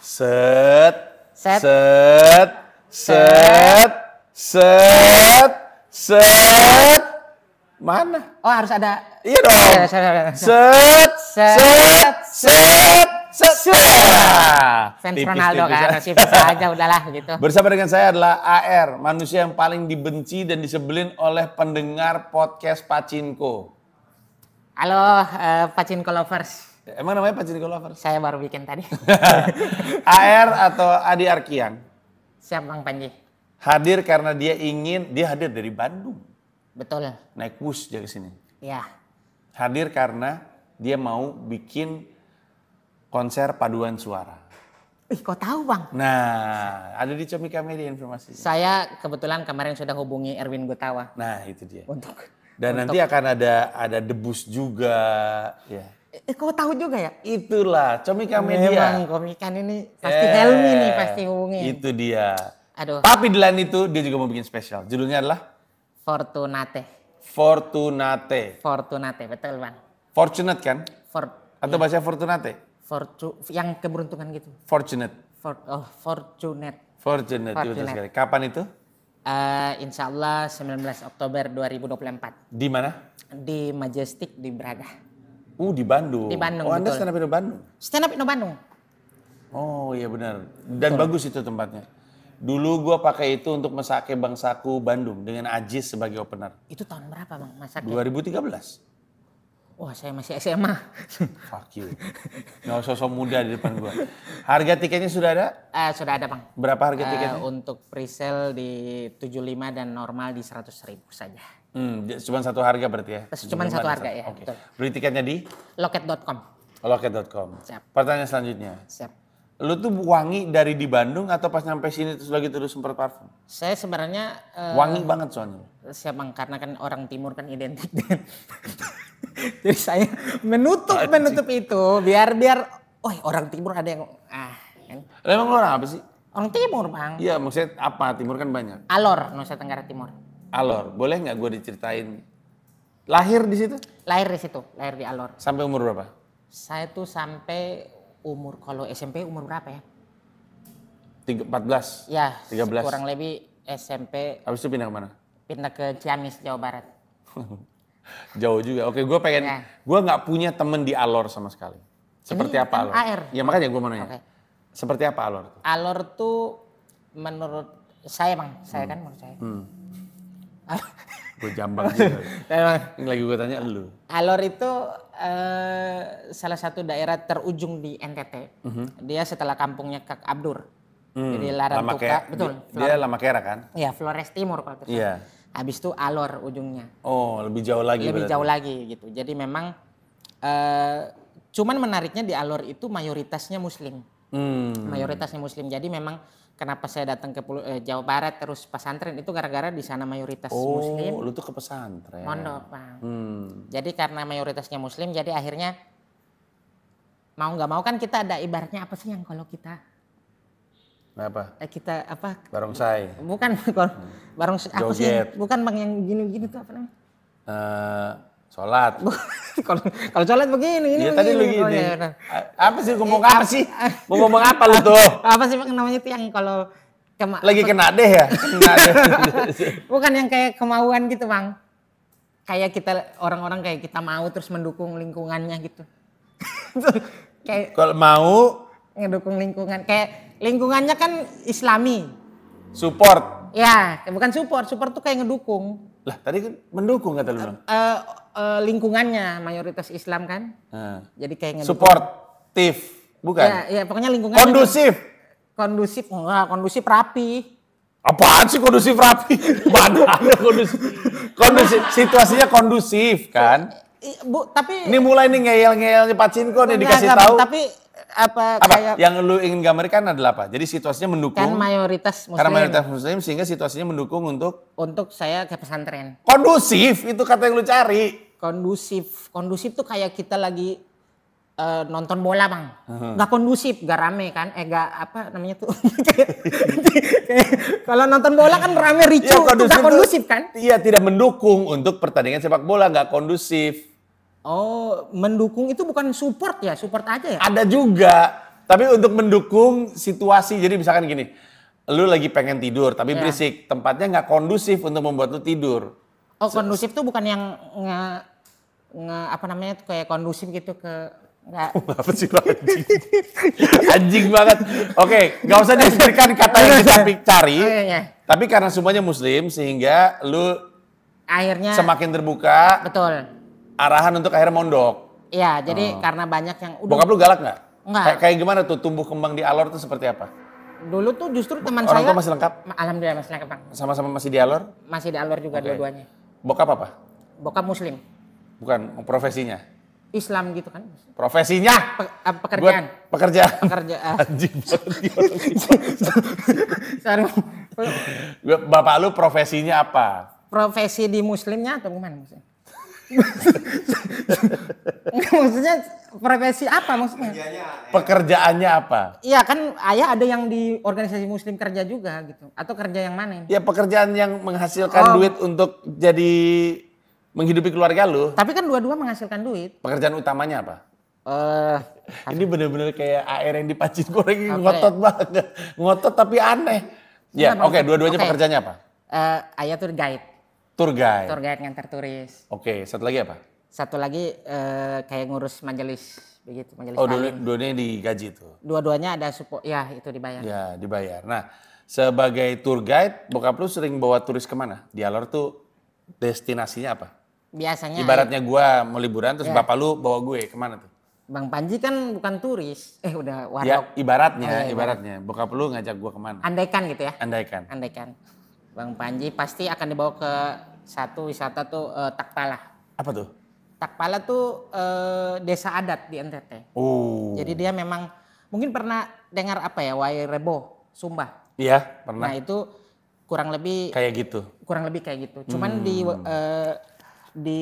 Set, set, set, set, set, set. Mana? Oh harus ada. Iya dong. Set, set, set, set, set. Fans Ronaldo kan masih aja udahlah gitu. Bersama dengan saya adalah AR, manusia yang paling dibenci dan disebelin oleh pendengar podcast Pacinko. Halo uh, Pacinko lovers. Emang namanya Panji Lovers? Saya baru bikin tadi. AR atau Adi Arkian? Siap Bang Panji. Hadir karena dia ingin, dia hadir dari Bandung. Betul. Naik bus dia sini. Iya. Hadir karena dia mau bikin konser paduan suara. Ih, kok tahu bang? Nah, ada di Comika Media informasi. Saya kebetulan kemarin sudah hubungi Erwin Gutawa. Nah, itu dia. Untuk. Dan untuk. nanti akan ada ada debus juga. Ya. Eh, kau tahu juga ya? Itulah, Komika Media. Memang komikan ini pasti eh, Helmi nih pasti hubungin. Itu dia. Aduh. Tapi di lain itu dia juga mau bikin spesial. Judulnya adalah Fortunate. Fortunate. Fortunate, betul bang. Fortunate kan? For, Atau ya. bahasa Fortunate? Fortu, yang keberuntungan gitu. Fortunate. For, oh, fortunate. Fortunate, fortunate. sekali. Kapan itu? Uh, insya Allah 19 Oktober 2024. Di mana? Di Majestic di Braga. Uh di Bandung. Di Bandung. Oh Anda stand up Indo Bandung. Stand up Indo Bandung. Oh iya benar. Dan betul. bagus itu tempatnya. Dulu gue pakai itu untuk mesake bangsaku Bandung dengan Ajis sebagai opener. Itu tahun berapa bang masake? 2013. Wah saya masih SMA. Fuck you. Gak usah sosok muda di depan gue. Harga tiketnya sudah ada? Uh, sudah ada bang. Berapa harga eh, tiketnya? Uh, untuk sale di 75 dan normal di 100 ribu saja. Hmm, cuma satu harga berarti ya? Cuma satu harga ya. Okay. Beli tiketnya di? Loket.com. Loket.com. Siap. Pertanyaan selanjutnya. Siap. Lu tuh wangi dari di Bandung atau pas nyampe sini terus lagi terus semprot parfum? Saya sebenarnya uh, wangi banget soalnya. Siap bang, karena kan orang timur kan identik. Jadi saya menutup Aji. menutup itu biar biar, oh orang timur ada yang ah. Kan. Emang lu orang apa sih? Orang timur bang. Iya maksudnya apa? Timur kan banyak. Alor, Nusa Tenggara Timur. Alor, boleh nggak gue diceritain? Lahir di situ? Lahir di situ, lahir di Alor. Sampai umur berapa? Saya tuh sampai umur kalau SMP umur berapa ya? belas. Ya, 13. kurang lebih SMP. Abis itu pindah ke mana? Pindah ke Ciamis, Jawa Barat. Jauh juga. Oke, gue pengen, ya. gue nggak punya temen di Alor sama sekali. Seperti Ini apa Alor? AR. Ya makanya gue mau nanya. Okay. Seperti apa Alor? Alor tuh menurut saya bang, saya hmm. kan menurut saya. Hmm gue jambang juga. Ini lagi gue tanya lu. Alor itu uh, salah satu daerah terujung di NTT. Mm -hmm. Dia setelah kampungnya Kak Abdur. Hmm, Jadi Tuka, kaya, betul. Dia Lama Kera kan? Iya, Flores Timur kalau terus. Iya. Habis itu Alor ujungnya. Oh, lebih jauh lagi. Lebih berarti. jauh lagi gitu. Jadi memang uh, cuman menariknya di Alor itu mayoritasnya muslim. Hmm. Mayoritasnya muslim. Jadi memang kenapa saya datang ke eh, Jawa Barat terus pesantren itu gara-gara di sana mayoritas oh, muslim. Oh, lu tuh ke pesantren. Mondok, Bang. Hmm. Jadi karena mayoritasnya muslim jadi akhirnya mau nggak mau kan kita ada ibaratnya apa sih yang kalau kita nah, apa? Eh, kita apa? Barongsai. Bukan kalau hmm. barongsai apa sih? Bukan Bang yang gini-gini tuh apa namanya? Uh, sholat. kalau kalau colet begini ini ya, tadi lu oh, gini. Oh, ya, nah. Apa sih ngomong apa sih? Mau ngomong apa lu tuh? Apa sih namanya tiang kalau kema lagi kena deh ya? Kena deh. Bukan yang kayak kemauan gitu, Bang. Kayak kita orang-orang kayak kita mau terus mendukung lingkungannya gitu. kayak kalau mau ngedukung lingkungan kayak lingkungannya kan islami. Support. Ya, bukan support. Support tuh kayak ngedukung. Lah tadi kan mendukung kata lu bang. Uh, uh, lingkungannya mayoritas Islam kan. Hmm. Jadi kayak Supportif, bukan? Ya, ya pokoknya lingkungan. Kondusif. Kondusif enggak, kondusif rapi. Apaan sih kondusif rapi? Mana ada kondusif? Kondusif, situasinya kondusif kan? Bu, tapi ini mulai nih ngeyel-ngeyelnya Pacinko nih dikasih enggak, tahu. Tapi apa, apa kayak yang lu ingin gambarkan adalah apa? Jadi situasinya mendukung kan mayoritas muslim. Karena mayoritas muslim sehingga situasinya mendukung untuk untuk saya ke pesantren. Kondusif itu kata yang lu cari kondusif kondusif tuh kayak kita lagi uh, nonton bola bang uh-huh. nggak kondusif nggak rame kan eh nggak apa namanya tuh kalau nonton bola kan rame iya, ricu ya, kondusif nggak kondusif kan iya tidak mendukung untuk pertandingan sepak bola nggak kondusif oh mendukung itu bukan support ya support aja ya ada juga tapi untuk mendukung situasi jadi misalkan gini lu lagi pengen tidur tapi ya. berisik tempatnya nggak kondusif untuk membuat lu tidur Oh kondusif tuh bukan yang nge, nge apa namanya tuh kayak kondusif gitu ke Enggak. Apa sih lo anjing? anjing banget. Oke, okay, nggak usah disebutkan kata yang kita cari. Oh, iya, iya. Tapi karena semuanya muslim sehingga lu akhirnya semakin terbuka. Betul. Arahan untuk akhirnya mondok. Iya, jadi oh. karena banyak yang udah Bokap lu galak nggak? Enggak. Kay kayak gimana tuh tumbuh kembang di Alor tuh seperti apa? Dulu tuh justru teman Orang saya Orang tua masih lengkap? Alhamdulillah masih lengkap, Sama-sama masih di Alor? Masih di Alor juga okay. dua-duanya. Bokap apa? Bokap muslim. Bukan profesinya. Islam gitu kan. Profesinya? Pe pekerjaan. Eh, buat pekerjaan. Pekerjaan. Eh. Anjing Sorry. Bapak lu profesinya apa? Profesi di muslimnya atau gimana? Muslim? maksudnya profesi apa maksudnya? Pekerjaannya, apa? Iya kan ayah ada yang di organisasi muslim kerja juga gitu. Atau kerja yang mana? Ya pekerjaan yang menghasilkan oh. duit untuk jadi menghidupi keluarga lu. Tapi kan dua-dua menghasilkan duit. Pekerjaan utamanya apa? Uh, ini bener-bener kayak air yang dipacit goreng okay. Ya? ngotot banget. Ngotot tapi aneh. Ya, oke, okay, dua-duanya okay. pekerjaannya apa? Uh, ayah tuh guide. Tour guide. Tour guide ngantar turis. Oke, okay. satu lagi apa? Satu lagi eh, kayak ngurus majelis begitu, majelis Oh, dua, duanya digaji tuh. Dua-duanya ada support, ya itu dibayar. Ya, dibayar. Nah, sebagai tour guide, bokap lu sering bawa turis kemana? Di Alor tuh destinasinya apa? Biasanya. Ibaratnya ya. gua mau liburan terus ya. bapak lu bawa gue kemana tuh? Bang Panji kan bukan turis, eh udah warlock. Ya, ibaratnya, iya, ibaratnya. Bokap lu ngajak gua kemana? Andaikan gitu ya? Andaikan. Andaikan. Bang Panji pasti akan dibawa ke satu wisata tuh uh, Takpala. Apa tuh? Takpala tuh eh, desa adat di NTT. Oh. Jadi dia memang mungkin pernah dengar apa ya Wairebo, Sumba. Iya, pernah. Nah, itu kurang lebih kayak gitu. Kurang lebih kayak gitu. Cuman hmm. di eh, di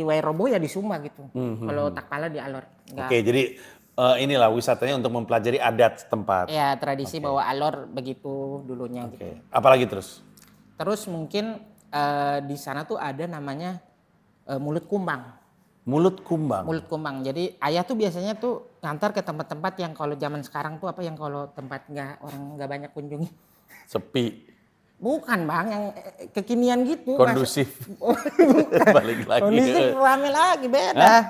ya di Sumba gitu. Hmm. Kalau hmm, hmm. Takpala di Alor. Oke, Oke, jadi uh, inilah wisatanya untuk mempelajari adat tempat Ya, tradisi okay. bahwa Alor begitu dulunya okay. gitu. Apalagi terus? Terus mungkin uh, di sana tuh ada namanya uh, mulut kumbang. Mulut kumbang. Mulut kumbang. Jadi ayah tuh biasanya tuh ngantar ke tempat-tempat yang kalau zaman sekarang tuh apa yang kalau tempat nggak orang nggak banyak kunjungi. Sepi. Bukan bang, yang eh, kekinian gitu. Kondusif. Oh, Balik lagi. Kondusif rame lagi beda. Hah?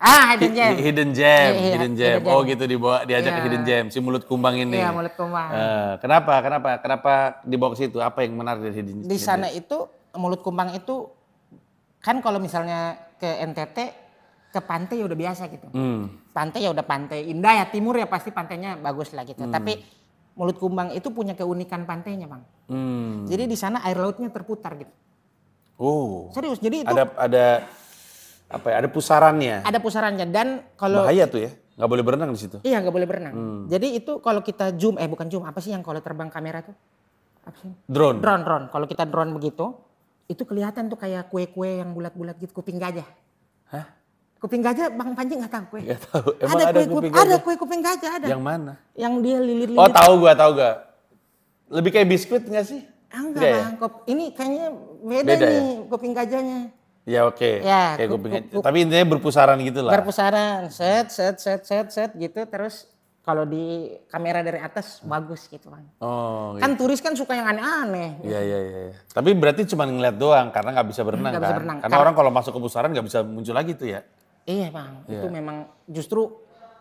Ah, hidden gem. Hidden gem, yeah, iya, hidden gem. Hidden oh, gitu dibawa diajak yeah. ke iya. hidden gem si mulut kumbang ini. Iya, yeah, mulut kumbang. Uh, kenapa? Kenapa? Kenapa dibawa ke situ? Apa yang menarik dari hidden gem? Di sana hidden. itu mulut kumbang itu kan kalau misalnya ke NTT ke pantai ya udah biasa gitu. Hmm. Pantai ya udah pantai indah ya timur ya pasti pantainya bagus lah gitu. Hmm. Tapi mulut kumbang itu punya keunikan pantainya, Bang. Hmm. Jadi di sana air lautnya terputar gitu. Oh. Serius. Jadi itu ada ada apa ya? Ada pusarannya. Ada pusarannya dan kalau bahaya tuh ya. Nggak boleh berenang di situ. Iya, nggak boleh berenang. Hmm. Jadi itu kalau kita zoom eh bukan zoom, apa sih yang kalau terbang kamera tuh? Apa sih? Drone. Drone, drone. Kalau kita drone begitu, itu kelihatan tuh kayak kue-kue yang bulat-bulat gitu, kuping gajah. Hah? Kuping gajah Bang Panji nggak tahu kue. nggak tahu. Emang ada, ada kue, kuping gajah? Ada kue kuping gajah ada. Yang mana? Yang dia lilit-lilit. Oh tahu gue tahu gak. Lebih kayak biskuit nggak sih? Enggak, ah, ya? Bang. Ya? Ini kayaknya beda, beda nih ya? kuping gajahnya. Ya oke. Okay. Ya, Kayak gue pengen. Tapi intinya berpusaran gitu lah. Berpusaran, set, set, set, set, set gitu. Terus kalau di kamera dari atas bagus gitu kan. Oh. Kan gitu. turis kan suka yang aneh-aneh. Gitu. Iya -aneh, iya, gitu. iya iya. Tapi berarti cuma ngeliat doang karena nggak bisa berenang gak kan. Bisa berenang. Karena, karena orang kalau masuk ke pusaran nggak bisa muncul lagi tuh ya. Iya bang. Ya. Itu memang justru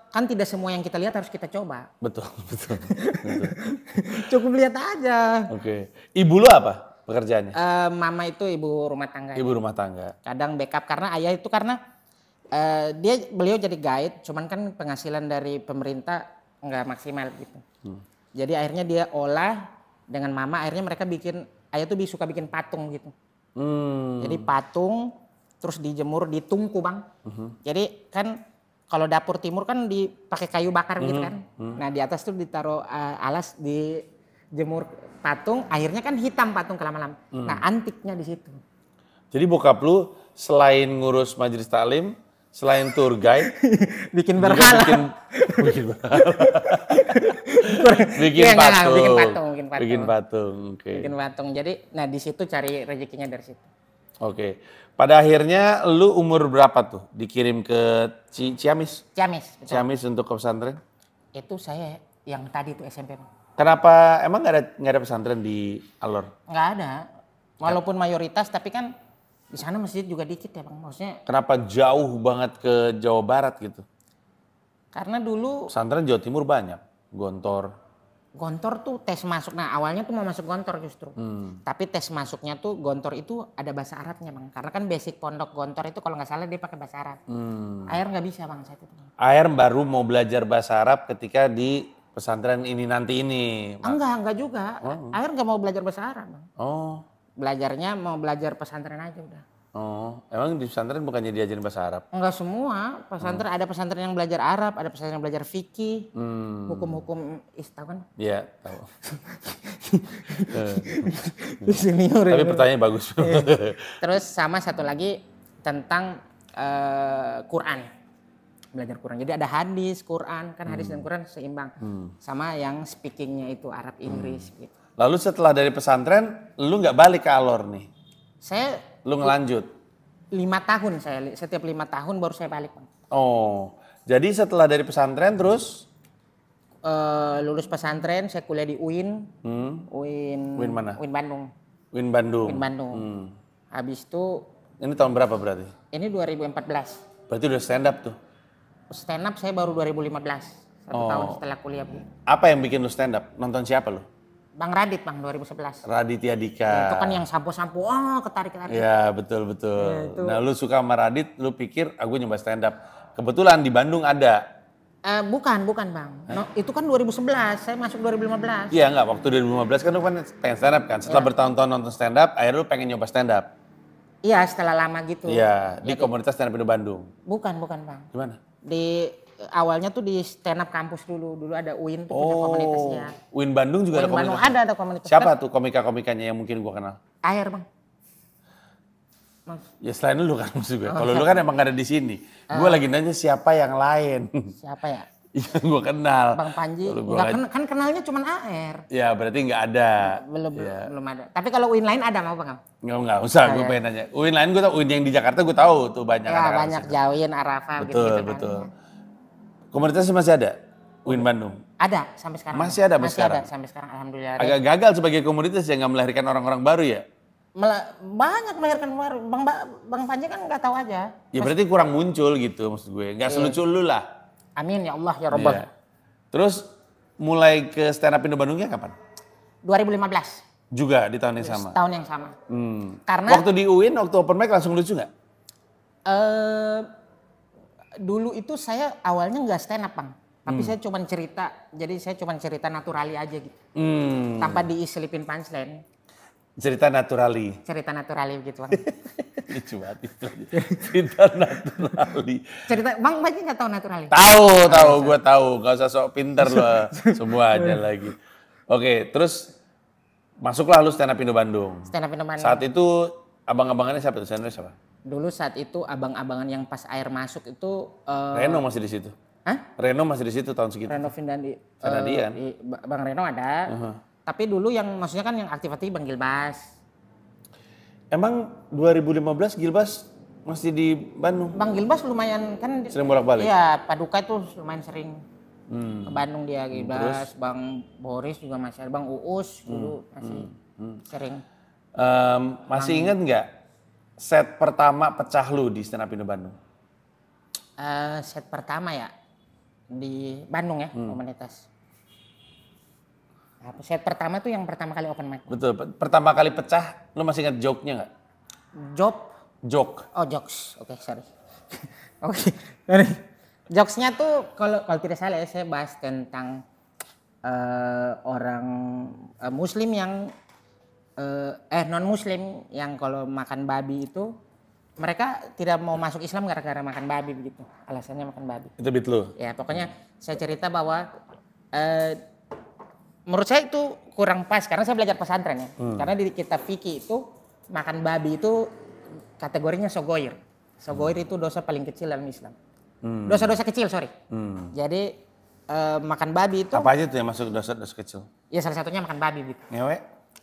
kan tidak semua yang kita lihat harus kita coba. Betul betul. betul. Cukup lihat aja. Oke. Okay. Ibu lo apa? pekerjaannya? Uh, mama itu ibu rumah tangga. Ibu rumah tangga. Kadang backup karena ayah itu karena uh, dia beliau jadi guide, cuman kan penghasilan dari pemerintah nggak maksimal gitu. Hmm. Jadi akhirnya dia olah dengan mama, akhirnya mereka bikin ayah tuh suka bikin patung gitu. Hmm. Jadi patung terus dijemur di tungku bang. Hmm. Jadi kan kalau dapur timur kan dipakai kayu bakar hmm. gitu mhm. kan. Hmm. Nah di atas tuh ditaruh uh, alas di jemur patung, akhirnya kan hitam patung lama-lama. Hmm. Nah, antiknya di situ. Jadi bokap lu selain ngurus majelis taklim, selain tour guide, bikin berhala. Bikin, bikin iya, bikin, ya, patung. Enggak, bikin patung, bikin patung. Bikin patung, Okay. Bikin patung. Jadi, nah di situ cari rezekinya dari situ. Oke. Okay. Pada akhirnya lu umur berapa tuh dikirim ke Ciamis? Ciamis. Betul. Ciamis untuk ke pesantren? Itu saya yang tadi itu SMP. Kenapa emang nggak ada nggak ada pesantren di Alor? Nggak ada. Walaupun mayoritas tapi kan di sana masjid juga dikit ya bang. Maksudnya. Kenapa jauh banget ke Jawa Barat gitu? Karena dulu. Pesantren Jawa Timur banyak. Gontor. Gontor tuh tes masuk. Nah awalnya tuh mau masuk Gontor justru. Hmm. Tapi tes masuknya tuh Gontor itu ada bahasa Arabnya bang. Karena kan basic pondok Gontor itu kalau nggak salah dia pakai bahasa Arab. Hmm. Air nggak bisa bang saya itu. Air baru mau belajar bahasa Arab ketika di pesantren ini nanti ini? Enggak, enggak juga. Oh. Akhirnya nggak mau belajar bahasa Arab. Oh. Belajarnya mau belajar pesantren aja udah. Oh, emang di pesantren bukannya diajarin bahasa Arab? Enggak semua. Pesantren hmm. ada pesantren yang belajar Arab, ada pesantren yang belajar fikih, hmm. hukum-hukum istau kan? Iya, tahu. Senior. Tapi pertanyaan bagus. Iya. Terus sama satu lagi tentang uh, Quran belajar Quran. Jadi ada hadis, Quran, kan hadis hmm. dan Quran seimbang hmm. sama yang speakingnya itu Arab hmm. Inggris hmm. gitu. Lalu setelah dari pesantren, lu nggak balik ke Alor nih? Saya lu ngelanjut lima tahun saya setiap lima tahun baru saya balik Oh, jadi setelah dari pesantren terus uh, lulus pesantren saya kuliah di UIN, hmm. UIN, UIN mana? UIN Bandung. UIN Bandung. UIN Bandung. Hmm. Habis itu. Ini tahun berapa berarti? Ini 2014. Berarti udah stand up tuh? stand up saya baru 2015. Satu oh. tahun setelah kuliah. Bu. Apa yang bikin lu stand up? Nonton siapa lu? Bang Radit Bang 2011. Raditya Dika. Ya, itu kan yang sampo-sampo, oh ketarik-ketarik. Iya betul betul. Ya, Nah lu suka sama Radit, lu pikir aku nyoba stand up. Kebetulan di Bandung ada. Uh, bukan, bukan Bang. No, itu kan 2011, saya masuk 2015. Iya enggak, waktu 2015 kan lu kan pengen stand up kan. Setelah ya. bertahun-tahun nonton stand up, akhirnya lu pengen nyoba stand up. Iya setelah lama gitu. Iya, di komunitas stand up di Bandung. Bukan, bukan Bang. Gimana? di awalnya tuh di stand up kampus dulu. Dulu ada UIN tuh oh, punya komunitasnya. UIN Bandung juga UIN ada komunitas. ada ada komunitas. Siapa tuh komika-komikanya yang mungkin gua kenal? Air, Bang. Mas. Ya selain lu kan juga oh, Kalau lu kan emang gak ada di sini. Uh, gua ah. lagi nanya siapa yang lain. Siapa ya? Iya, gue kenal. Bang Panji. Gua... Gak kan kenalnya cuma AR. Ya, berarti nggak ada. Belum, ya. belum ada. Tapi kalau Uin lain ada mau Bang? Nggak, nggak usah. Gue ya? pengen nanya. Uin lain gue tau, Uin yang di Jakarta gue tau tuh banyak. Ya, banyak situ. Jauhin, Arafa betul, gitu. Kan. Betul, betul. Komunitasnya masih ada? Uin Bandung? Ada sampai sekarang. Masih ada sampai masih ada sampai sekarang, Alhamdulillah. Ada. Agak gagal sebagai komunitas yang nggak melahirkan orang-orang baru ya? Mel banyak melahirkan baru. Bang, Bang Panji kan nggak tahu aja. Ya Mas berarti kurang muncul gitu maksud gue. Gak iya. selucu lu lah. Amin ya Allah ya Robbal. Yeah. Terus mulai ke stand up Indo Bandungnya kapan? 2015. Juga di tahun yang sama. Tahun yang sama. Hmm. Karena waktu di UIN waktu open mic langsung lucu nggak? uh, dulu itu saya awalnya nggak stand up bang, tapi hmm. saya cuma cerita, jadi saya cuma cerita naturali aja gitu, hmm. tanpa diiselipin punchline. Cerita naturali. Cerita naturali begitu bang. Lucu banget itu Cerita naturali. Cerita bang Baji nggak tahu naturali? Tahu tahu gue tahu. Gak usah sok pinter loh semua aja lagi. Oke terus masuklah lu stand up Indo Bandung. Stand up Indo Bandung. Saat itu abang-abangannya siapa? Stand siapa? Dulu saat itu abang-abangan yang pas air masuk itu. Uh... Reno masih di situ. Hah? Reno masih di situ tahun segitu. Reno Vindandi. Sanadian. Uh, eh, Bang Reno ada. Uh -huh tapi dulu yang maksudnya kan yang aktif-aktif Bang Gilbas. Emang 2015 Gilbas masih di Bandung? Bang Gilbas lumayan kan sering bolak-balik. Iya, Paduka itu lumayan sering hmm. ke Bandung dia hmm, Gilbas, Terus? Bang Boris juga masih ada, Bang Uus hmm, dulu hmm, masih hmm. sering. Um, masih Bang, ingat nggak set pertama pecah lu di stand up Indo Bandung? Uh, set pertama ya di Bandung ya hmm. komunitas apa set pertama tuh yang pertama kali open mic? Betul. Pertama kali pecah, lu masih ingat joke-nya nggak? Job? Joke. Oh jokes. Oke okay, sorry. Oke. okay. Jokesnya tuh kalau kalau tidak salah ya saya bahas tentang uh, orang uh, Muslim yang uh, eh, eh non Muslim yang kalau makan babi itu mereka tidak mau masuk Islam gara-gara makan babi begitu. Alasannya makan babi. Itu betul. Ya, pokoknya saya cerita bahwa uh, menurut saya itu kurang pas karena saya belajar pesantren ya. Hmm. Karena di kitab fikih itu makan babi itu kategorinya sogoir. Sogoir hmm. itu dosa paling kecil dalam Islam. dosa hmm. Dosa-dosa kecil, sorry. Hmm. Jadi uh, makan babi itu apa aja tuh yang masuk dosa-dosa kecil? Ya salah satunya makan babi gitu. Ngewe?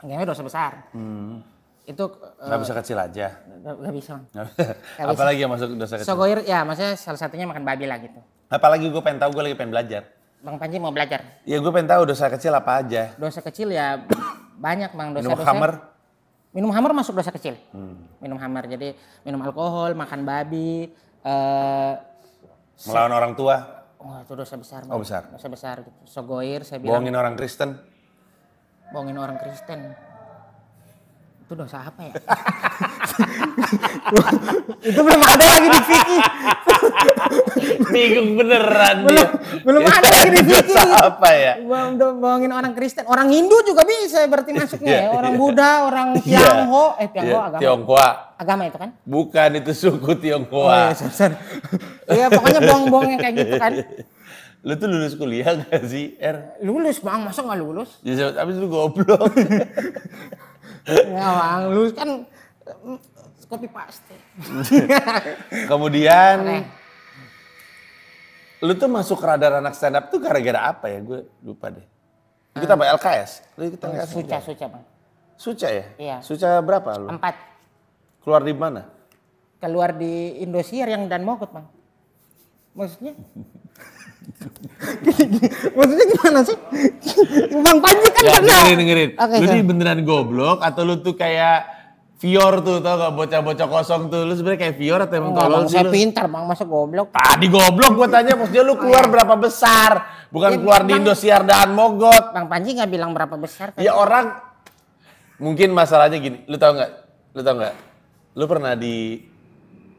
Ngewe dosa besar. Hmm. Itu uh, bisa kecil aja. Nggak bisa. Apalagi yang masuk dosa kecil? Sogoir, ya maksudnya salah satunya makan babi lah gitu. Apalagi gue pengen tahu, gue lagi pengen belajar. Bang Panji mau belajar. Ya gue pengen tahu dosa kecil apa aja. Dosa kecil ya banyak bang dosa Minum hammer? Minum hammer masuk dosa kecil. Hmm. Minum hammer jadi minum alkohol, makan babi. Uh, Melawan orang tua? oh, itu dosa besar. Bang. Oh besar. Dosa besar gitu. Sogoir saya bilang. Bohongin orang Kristen? Bohongin orang Kristen itu dosa apa ya? itu belum ada lagi di fikih bingung beneran belum, dia. belum ada ini revisi apa ya ngomongin orang Kristen orang Hindu juga bisa berarti masuknya iya, ya orang iya. Buddha orang iya. Tionghoa eh Tionghoa agama Tionghoa agama itu kan bukan itu suku Tionghoa oh, iya, pokoknya bohong-bohong yang kayak gitu kan Lu tuh lulus kuliah gak sih, Er? Lulus, Bang. Masa nggak lulus? Ya, tapi lu goblok. ya, Bang. Lulus kan kopi mm, mm, paste. Kemudian Aneh. Lu tuh masuk radar anak stand up tuh gara-gara apa ya? Gue lupa deh. Lu kita apa eh, LKS? Lu kita LKS. Suca, Suca, Bang. Suca ya? Iya. Suca berapa lu? Empat. Keluar di mana? Keluar di Indosiar yang Dan Mogot, Bang. Maksudnya? Maksudnya gimana sih? Bang Panji kan ya, pernah. Dengerin, dengerin. Okay, lu ini beneran goblok atau lu tuh kayak Vior tuh tau gak bocah-bocah kosong tuh lu sebenarnya kayak Vior atau emang oh, tolol sih? Saya pintar, bang masa goblok. Tadi goblok gua tanya maksudnya lu keluar iya. berapa besar? Bukan ya, keluar bang, di Indosiar dan Mogot. Bang Panji nggak bilang berapa besar kan? Ya orang mungkin masalahnya gini, lu tau nggak? Lu tau nggak? Lu pernah di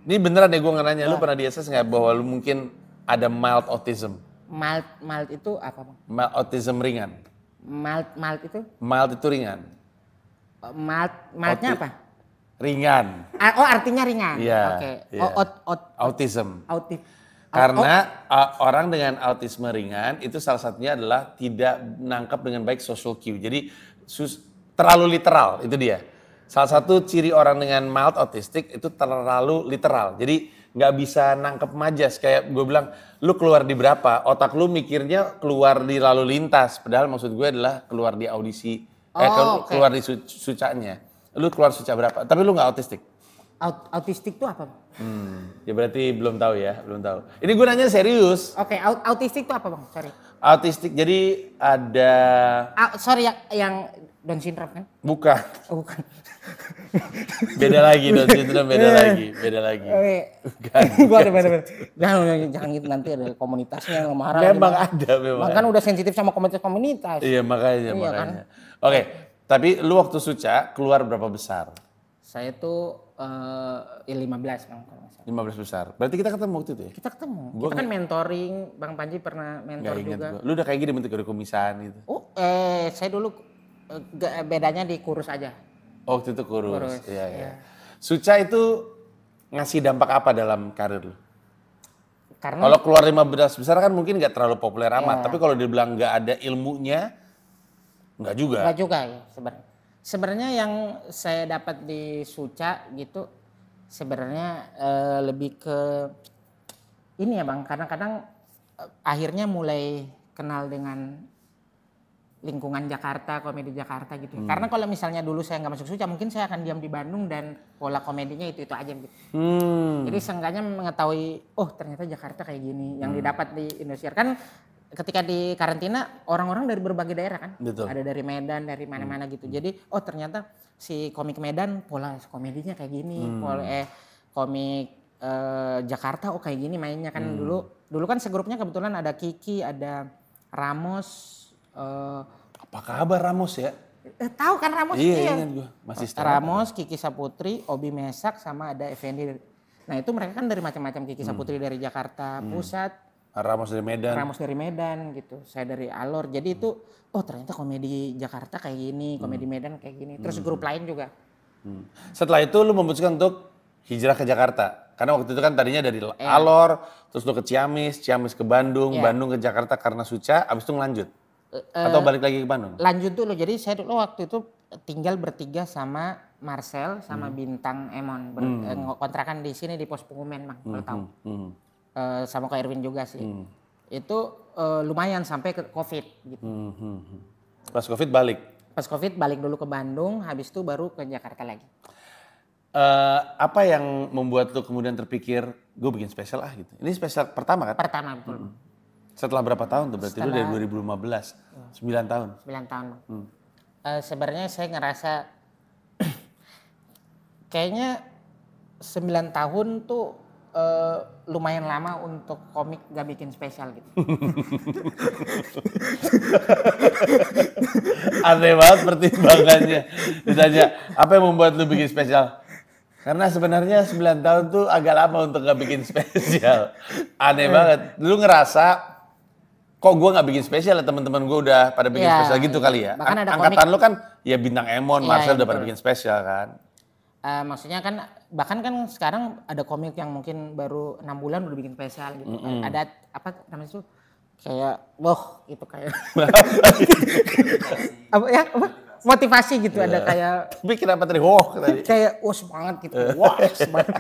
ini beneran deh ya gue nggak nanya, lu lu iya. pernah di SS nggak bahwa lu mungkin ada mild autism? Mild mild itu apa bang? Mild autism ringan. Mild mild itu? Mild itu ringan. Oh, mild mildnya Auti apa? Ringan. Ah, oh artinya ringan. Iya. Oke. Iya. Okay. Yeah. Out, out, autism. Karena oh. orang dengan autisme ringan itu salah satunya adalah tidak nangkap dengan baik social cue. Jadi sus, terlalu literal itu dia. Salah satu ciri orang dengan mild autistic itu terlalu literal. Jadi nggak bisa nangkep majas. Kayak gue bilang, lu keluar di berapa? Otak lu mikirnya keluar di lalu lintas. Padahal maksud gue adalah keluar di audisi. Eh, oh, eh, keluar okay. di su sucanya. Lu keluar sejak berapa? Tapi lu nggak autistik? Aut autistik tuh apa? Hmm, ya berarti belum tahu ya, belum tahu. Ini gue nanya serius. Oke, okay, aut autistik tuh apa bang? Sorry. Autistik jadi ada. Uh, sorry yang, yang Down syndrome kan? Bukan. Oh, bukan. beda lagi Down syndrome, beda iya. lagi, beda lagi. Oke. Okay. Bukan. gua ada beda beda. Jangan, jangan gitu nanti ada komunitasnya yang marah. Memang gitu. ada, memang. Makan udah sensitif sama komunitas-komunitas. Iya makanya, iya, kan? makanya. Kan? Oke, okay. Tapi lu waktu suca keluar berapa besar? Saya tuh uh, eh, 15 ya bang. 15 besar. Berarti kita ketemu waktu itu ya? Kita ketemu. Gua kita kan mentoring, Bang Panji pernah mentor juga. Gua. Lu udah kayak gini bentuk dari komisan gitu. Oh, eh saya dulu eh, bedanya di kurus aja. Oh, waktu itu kurus. kurus iya, iya. Ya. Suca itu ngasih dampak apa dalam karir lu? Karena kalau keluar 15 besar kan mungkin gak terlalu populer amat, ya. tapi kalau dibilang nggak ada ilmunya, Enggak juga. Enggak juga ya sebenarnya. Sebenarnya yang saya dapat di Suca gitu sebenarnya e, lebih ke ini ya Bang, karena kadang e, eh, akhirnya mulai kenal dengan lingkungan Jakarta, komedi Jakarta gitu. Ya. Hmm. Karena kalau misalnya dulu saya nggak masuk Suca, mungkin saya akan diam di Bandung dan pola komedinya itu-itu aja gitu. Hmm. Jadi seenggaknya mengetahui, oh ternyata Jakarta kayak gini. Yang hmm. didapat di Indonesia kan ketika di karantina orang-orang dari berbagai daerah kan Betul. ada dari Medan dari mana-mana hmm. gitu jadi oh ternyata si komik Medan pola komedinya kayak gini hmm. pola eh komik eh, Jakarta oh kayak gini mainnya kan hmm. dulu dulu kan segrupnya kebetulan ada Kiki ada Ramos eh, apa kabar Ramos ya eh, tahu kan Ramos iya, iya. iya, iya Gue. masih oh, Ramos Kiki Saputri Obi Mesak sama ada Effendi nah itu mereka kan dari macam-macam Kiki hmm. Saputri dari Jakarta hmm. pusat Ramos dari Medan. Ramos dari Medan gitu. Saya dari Alor. Jadi hmm. itu oh ternyata komedi Jakarta kayak gini, komedi hmm. Medan kayak gini. Terus hmm. grup lain juga. Hmm. Setelah itu lu memutuskan untuk hijrah ke Jakarta. Karena waktu itu kan tadinya dari iya. Alor, terus lu ke Ciamis, Ciamis ke Bandung, yeah. Bandung ke Jakarta karena Suca, abis itu ngelanjut. Uh, Atau eh, balik lagi ke Bandung? Lanjut dulu. Jadi saya dulu waktu itu tinggal bertiga sama Marcel sama hmm. Bintang Emon ber, hmm. Eh, kontrakan di sini di Pos Pengumen, Bang. hmm. kalau tahu. Hmm. hmm. Eh, sama Kak Erwin juga sih. Hmm. Itu uh, lumayan sampai ke Covid gitu. Hmm, hmm, hmm, Pas Covid balik. Pas Covid balik dulu ke Bandung, habis itu baru ke Jakarta lagi. Uh, apa yang membuat lo kemudian terpikir gue bikin spesial ah gitu. Ini spesial pertama kan? Pertama hmm, hmm. Setelah berapa tahun tuh? Berarti lu dari 2015. Hmm. 9 tahun. 9 tahun. Hmm. Uh, sebenarnya saya ngerasa kayaknya 9 tahun tuh uh, lumayan lama untuk komik gak bikin spesial gitu. Aneh banget pertimbangannya. Ditanya, apa yang membuat lu bikin spesial? Karena sebenarnya 9 tahun tuh agak lama untuk gak bikin spesial. Aneh banget. Lu ngerasa kok gue nggak bikin spesial ya teman-teman gue udah pada bikin ya, spesial gitu kali ya. Bahkan ada Angkatan komik. lu kan ya bintang Emon, ya, Marcel ya, udah iya, pada bikin spesial kan uh, maksudnya kan bahkan kan sekarang ada komik yang mungkin baru enam bulan udah bikin spesial gitu mm -hmm. kan. ada apa namanya itu kayak wah itu kayak apa ya apa? motivasi gitu yeah. ada iya. kayak tapi kenapa tadi wah tadi kayak oh, gitu. iya. wah semangat gitu wah semangat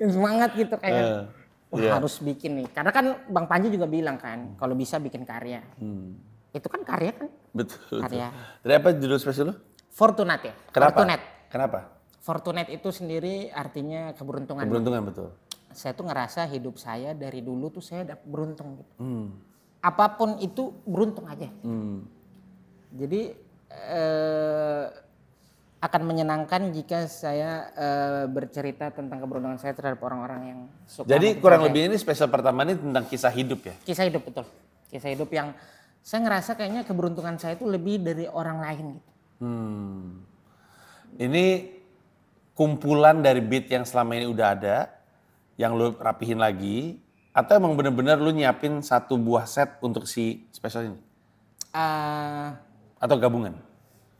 semangat gitu kayak yeah. wah yeah. harus bikin nih karena kan bang Panji juga bilang kan kalau bisa bikin karya hmm. itu kan karya kan betul karya dari apa judul spesial lo? Fortunate ya. Fortunate. Kenapa? Fortunate itu sendiri artinya keberuntungan. Keberuntungan betul. Saya tuh ngerasa hidup saya dari dulu tuh saya dapat beruntung gitu. Hmm. Apapun itu beruntung aja. Hmm. Jadi eh, akan menyenangkan jika saya eh, bercerita tentang keberuntungan saya terhadap orang-orang yang suka. Jadi kurang saya. lebih ini spesial pertama ini tentang kisah hidup ya? Kisah hidup betul. Kisah hidup yang saya ngerasa kayaknya keberuntungan saya itu lebih dari orang lain gitu. Hmm. Ini kumpulan dari beat yang selama ini udah ada, yang lu rapihin lagi, atau emang bener-bener lu nyiapin satu buah set untuk si special ini? Uh, atau gabungan?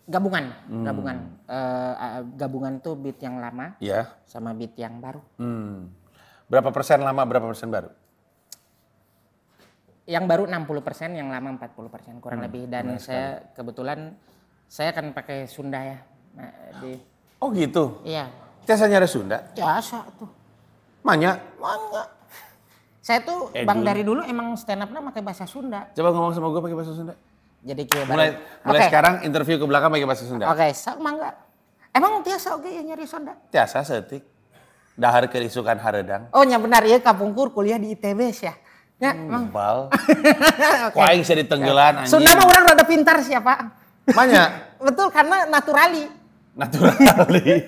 Gabungan, hmm. gabungan. Uh, gabungan tuh beat yang lama yeah. sama beat yang baru. Hmm. Berapa persen lama, berapa persen baru? Yang baru 60 persen, yang lama 40 persen kurang hmm. lebih. Dan saya sekali. kebetulan saya akan pakai Sunda ya. Nah, di, Oh gitu? Iya. Biasanya nyari Sunda? Biasa tuh. Manya? Manya. Saya tuh eh, bang dulu. dari dulu emang stand up-nya pakai bahasa Sunda. Coba ngomong sama gue pakai bahasa Sunda. Jadi kayak mulai mulai okay. sekarang interview ke belakang pakai bahasa Sunda. Oke, okay, sok mangga. Emang biasa oke okay, ya nyari Sunda? Biasa setik. Dahar kerisukan haredang. Oh, yang benar ya kapungkur kuliah di ITB ya. Ya, hmm, emang. bal. okay. Kuaing bisa ditenggelan Sunda mah orang rada pintar siapa? Ya, Banyak. Betul karena naturali naturally.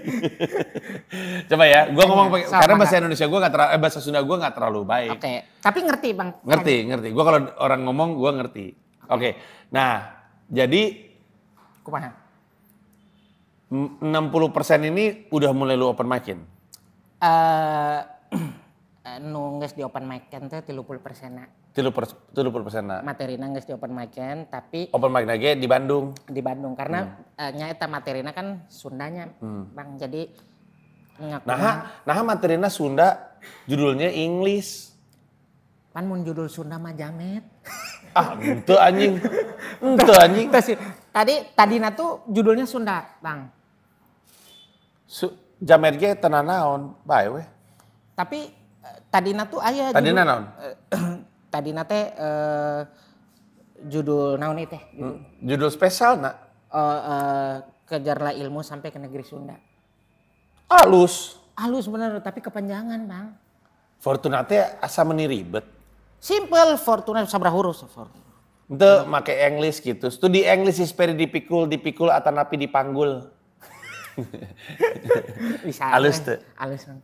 Coba ya, gue iya, ngomong karena bahasa Indonesia gue nggak terlalu, eh, bahasa Sunda gue nggak terlalu baik. Oke, okay. tapi ngerti bang. Ngerti, ngerti. Gue kalau orang ngomong gue ngerti. Oke, okay. nah jadi. Enam puluh persen ini udah mulai lu open mic-in? uh, nunggu di open mic-in tuh 30 persen tilu per persen persen materi nangis di open mic tapi open mic lagi di Bandung di Bandung karena hmm. uh, eh, nyaita materina kan Sundanya hmm. bang jadi ngaku nah nah materina Sunda judulnya Inggris pan mun judul Sunda mah jamet ah itu anjing itu anjing tadi tadi natu tuh judulnya Sunda bang Su, jamet ge tenanaon bae we tapi tadi eh, tadina tuh ayah tadina naon eh, tadi nate uh, eh, judul naon teh judul. Hmm, judul spesial nak uh, eh, uh, eh, kejarlah ilmu sampai ke negeri Sunda halus halus bener tapi kepanjangan bang Fortuna teh asa ribet. simple Fortuna sabra huruf Fortuna itu make English gitu studi English is very dipikul dipikul atau napi dipanggul bisa halus tuh halus bang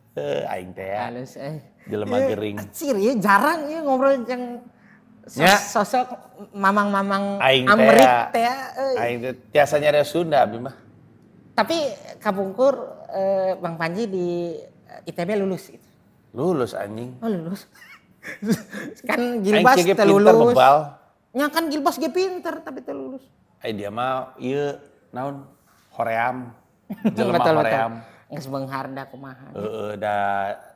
aing teh halus ya. eh jelema ya, gering ciri iya, jarang ya ngobrol yang sosok, ya. sosok mamang-mamang aing Amerik ya. teh eh. aing teh biasanya ada Sunda abdi mah tapi kapungkur eh, Bang Panji di eh, ITB lulus gitu. Lulus anjing. Oh lulus. kan Gilbas teh lulus. Bebal. Ya kan Gilbas ge pinter tapi telulus. Ay eh, dia mah ieu naon hoream. Jelema hoream. Geus beungharda kumaha. Heeh, da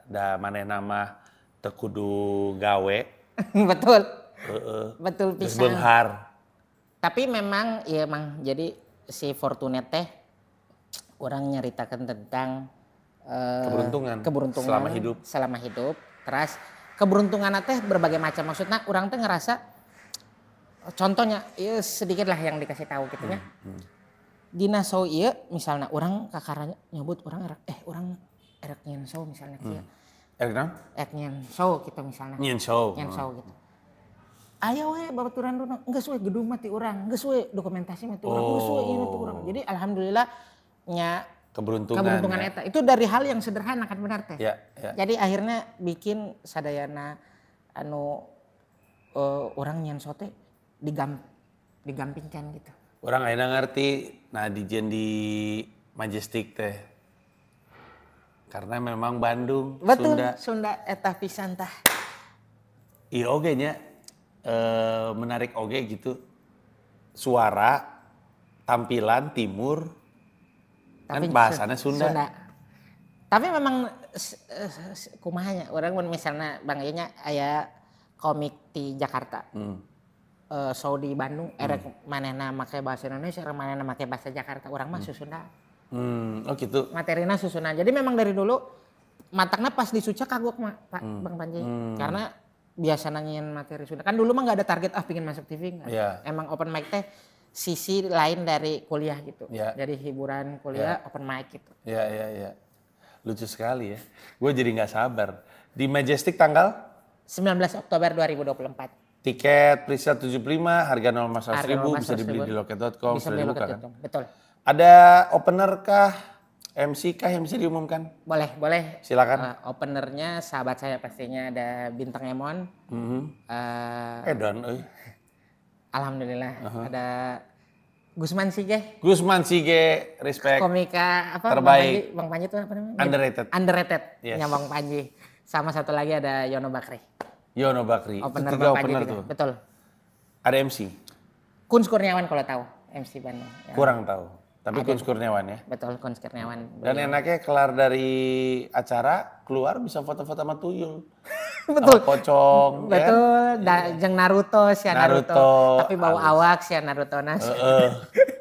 da mana nama tekudu gawe. Betul. Uh, uh. Betul pisan. Benghar. Tapi memang ya mang jadi si Fortunet teh orang nyeritakan tentang uh, keberuntungan. keberuntungan selama hidup. Selama hidup. Terus keberuntungan teh berbagai macam maksudnya orang teh ngerasa contohnya ya sedikit lah yang dikasih tahu gitu ya. Hmm, hmm. Dina so iya misalnya orang kakaranya nyebut orang eh orang Eric Nyenso misalnya hmm. dia Eric Nam? Eric gitu misalnya Nyenso Nyenso hmm. gitu ayo bawa turan dulu enggak suwe gedung mati orang enggak suwe dokumentasi mati orang enggak oh. suwe ini mati orang oh. jadi alhamdulillah nya keberuntungan keberuntungan ya. eta itu dari hal yang sederhana kan benar teh ya, ya. jadi akhirnya bikin sadayana anu uh, orang nyen sote digam digampingkan gitu orang akhirnya ngerti nah dijen di majestic teh karena memang Bandung, Betul, Sunda. Sunda eta Iya oge nya e, menarik oge gitu. Suara, tampilan timur kan Tapi kan bahasanya Sunda. Sunda. Tapi memang kumahnya orang misalnya Bang Ianya ayah komik di Jakarta. Hmm eh, Saudi Bandung hmm. erek makai make bahasa Indonesia erek manena make bahasa Jakarta orang mah hmm. Hmm, oh gitu. Materinya susunan. Jadi memang dari dulu matangnya pas disucak kagok Pak hmm. Bang Panji. Hmm. Karena biasa nanyain materi sudah. Kan dulu mah nggak ada target ah pingin masuk TV enggak. Yeah. Emang open mic teh sisi lain dari kuliah gitu. Yeah. Dari hiburan kuliah yeah. open mic gitu. Iya, yeah, iya, yeah, iya. Yeah. Lucu sekali ya. Gue jadi nggak sabar. Di Majestic tanggal 19 Oktober 2024. Tiket Prisa 75, harga normal 100.000 bisa dibeli di loket.com, bisa dibuka kan? Betul. Ada opener kah? MC kah yang bisa diumumkan? Boleh, boleh. Silakan. Uh, openernya sahabat saya pastinya ada Bintang Emon. Mm -hmm. uh, Edan, eh. Alhamdulillah. Uh -huh. Ada Gusman Sige. Gusman Sige, respect. Komika apa? Terbaik. Bang Panji, Bang itu apa namanya? Ya, underrated. Underrated. Yes. Yang Bang Panji. Sama satu lagi ada Yono Bakri. Yono Bakri. Opener itu Bang opener Panji gitu. tuh. Betul. Ada MC. Kun Kurniawan kalau tahu MC Bandung. Ya. Kurang tahu. Tapi ada. Kunz ya? Betul, Kunz Kurniawan. Dan beliau. enaknya kelar dari acara, keluar bisa foto-foto sama tuyul. Betul. Sama pocong. Ya kan? Betul, ya? jeng Naruto, si Naruto. Naruto. Tapi bau Alis. awak si Naruto nas. Uh,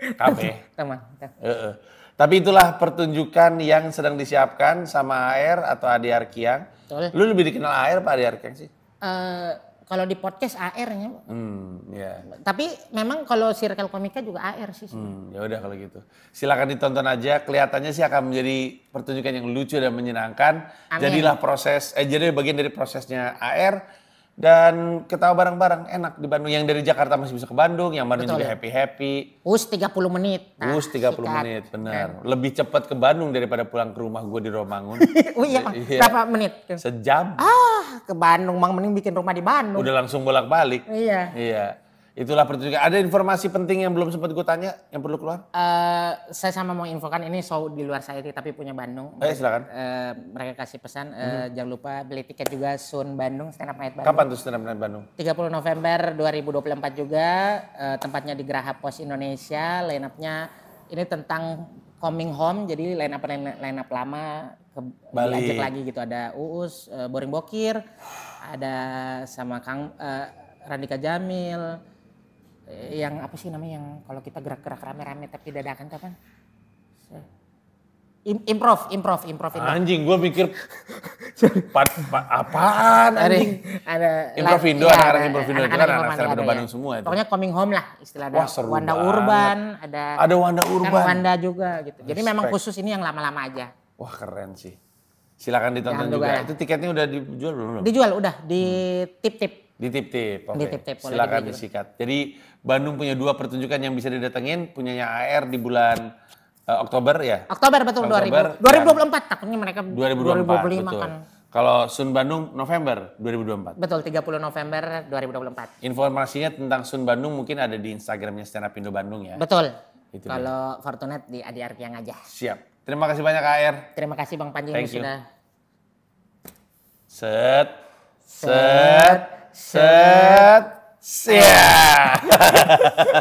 Uh, Teman. uh. Tapi itulah pertunjukan yang sedang disiapkan sama AR atau Adi Arkiang. Betul. Lu lebih dikenal AR pak Adi Arkiang sih? Uh, kalau di podcast AR-nya. Hmm, yeah. Tapi memang kalau Circle Komika juga AR sih. Sebenernya. Hmm, ya udah kalau gitu. Silakan ditonton aja. Kelihatannya sih akan menjadi pertunjukan yang lucu dan menyenangkan. Amin. Jadilah proses eh jadi bagian dari prosesnya AR dan ketawa bareng-bareng enak di Bandung yang dari Jakarta masih bisa ke Bandung yang Bandung Betul. juga happy happy us 30 menit nah, us 30 sikat. menit benar nah. lebih cepat ke Bandung daripada pulang ke rumah gue di Romangun oh iya, ya. berapa menit sejam ah ke Bandung mang mending bikin rumah di Bandung udah langsung bolak balik iya iya Itulah pertunjukan. Ada informasi penting yang belum sempat gue tanya, yang perlu keluar? Uh, saya sama mau infokan ini show di luar saya tapi punya Bandung. Oh iya, eh silakan. Uh, mereka kasih pesan, uh, -hmm. jangan lupa beli tiket juga Sun Bandung Stand Up Night Bandung. Kapan tuh Stand Up Night Bandung? 30 November 2024 juga. Uh, tempatnya di Geraha Pos Indonesia. Line up-nya ini tentang coming home jadi line up line up lama ke Bali. lagi gitu ada Uus, uh, Boring Bokir, ada sama Kang uh, Randika Jamil, Eh, yang apa sih namanya yang kalau kita gerak-gerak rame-rame tapi dadakan tuh apa? Im improv, improv, improv, improv. Anjing, gue mikir pat, pat, apaan anjing? Ada, improv Indo, ya, anak-anak improv Indo itu kan anak anak Bandung ya. semua itu. Pokoknya coming home lah istilahnya. Wah, seru Wanda banget. Urban, ada ada Wanda Urban. Kan Wanda juga gitu. Respect. Jadi memang khusus ini yang lama-lama aja. Wah, keren sih. Silakan ditonton juga. juga. Ya. Itu tiketnya udah dijual belum? Dijual udah di hmm. tip-tip. Hmm di tip-tip. Okay. Di tip-tip. Silakan disikat. Jadi Bandung punya dua pertunjukan yang bisa didatengin, punyanya AR di bulan uh, Oktober ya. Oktober betul Oktober, 2000, 2024 takutnya mereka 2024, 2025 betul. kan. Kalau Sun Bandung November 2024. Betul 30 November 2024. Informasinya tentang Sun Bandung mungkin ada di Instagramnya Stand Up Indo Bandung ya. Betul. Kalau benar. Fortunet di Adi Arkiang aja. Siap. Terima kasih banyak AR. Terima kasih Bang Panji Thank you. sudah. Set. Set. Set set, set. Yeah.